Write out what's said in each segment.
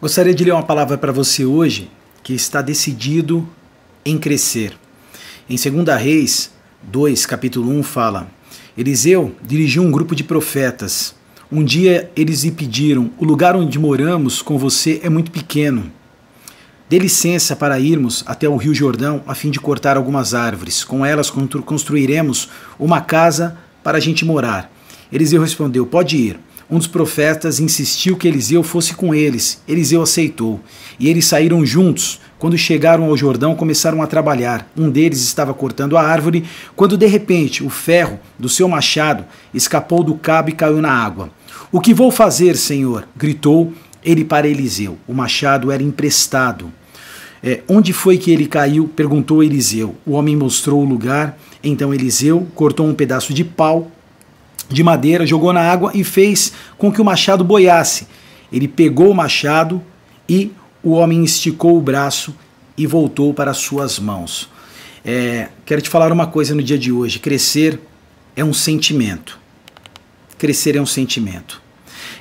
Gostaria de ler uma palavra para você hoje que está decidido em crescer. Em 2 Reis 2, capítulo 1, fala: Eliseu dirigiu um grupo de profetas. Um dia eles lhe pediram: O lugar onde moramos com você é muito pequeno. Dê licença para irmos até o Rio Jordão a fim de cortar algumas árvores. Com elas construiremos uma casa para a gente morar. Eliseu respondeu: Pode ir um dos profetas insistiu que Eliseu fosse com eles. Eliseu aceitou. E eles saíram juntos. Quando chegaram ao Jordão, começaram a trabalhar. Um deles estava cortando a árvore, quando de repente o ferro do seu machado escapou do cabo e caiu na água. O que vou fazer, Senhor? gritou ele para Eliseu. O machado era emprestado. É, onde foi que ele caiu? perguntou Eliseu. O homem mostrou o lugar. Então Eliseu cortou um pedaço de pau de madeira, jogou na água e fez com que o machado boiasse. Ele pegou o machado e o homem esticou o braço e voltou para suas mãos. É, quero te falar uma coisa no dia de hoje: crescer é um sentimento. Crescer é um sentimento.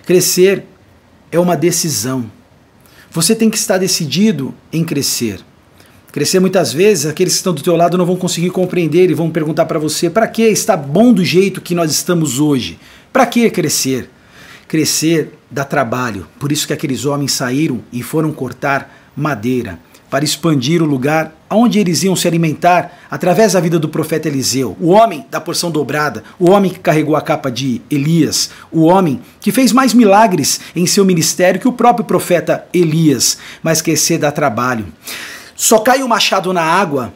Crescer é uma decisão. Você tem que estar decidido em crescer. Crescer muitas vezes, aqueles que estão do teu lado não vão conseguir compreender e vão perguntar para você: para que está bom do jeito que nós estamos hoje? Para que crescer? Crescer dá trabalho. Por isso que aqueles homens saíram e foram cortar madeira para expandir o lugar onde eles iam se alimentar através da vida do profeta Eliseu, o homem da porção dobrada, o homem que carregou a capa de Elias, o homem que fez mais milagres em seu ministério que o próprio profeta Elias, mas crescer dá trabalho. Só cai o machado na água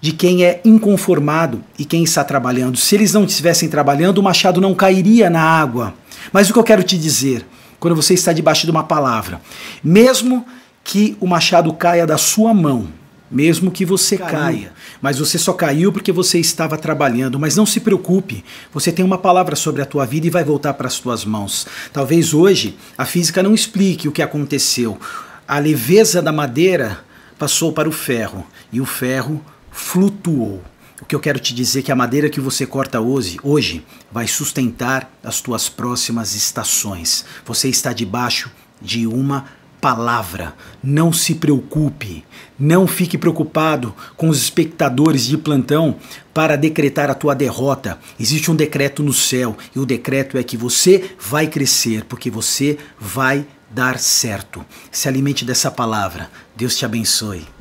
de quem é inconformado e quem está trabalhando. Se eles não estivessem trabalhando, o machado não cairia na água. Mas o que eu quero te dizer, quando você está debaixo de uma palavra, mesmo que o machado caia da sua mão, mesmo que você caia, mas você só caiu porque você estava trabalhando, mas não se preocupe, você tem uma palavra sobre a tua vida e vai voltar para as tuas mãos. Talvez hoje a física não explique o que aconteceu. A leveza da madeira passou para o ferro e o ferro flutuou. O que eu quero te dizer é que a madeira que você corta hoje, hoje vai sustentar as tuas próximas estações. Você está debaixo de uma palavra. Não se preocupe, não fique preocupado com os espectadores de plantão para decretar a tua derrota. Existe um decreto no céu e o decreto é que você vai crescer, porque você vai dar certo. Se alimente dessa palavra. Deus te abençoe.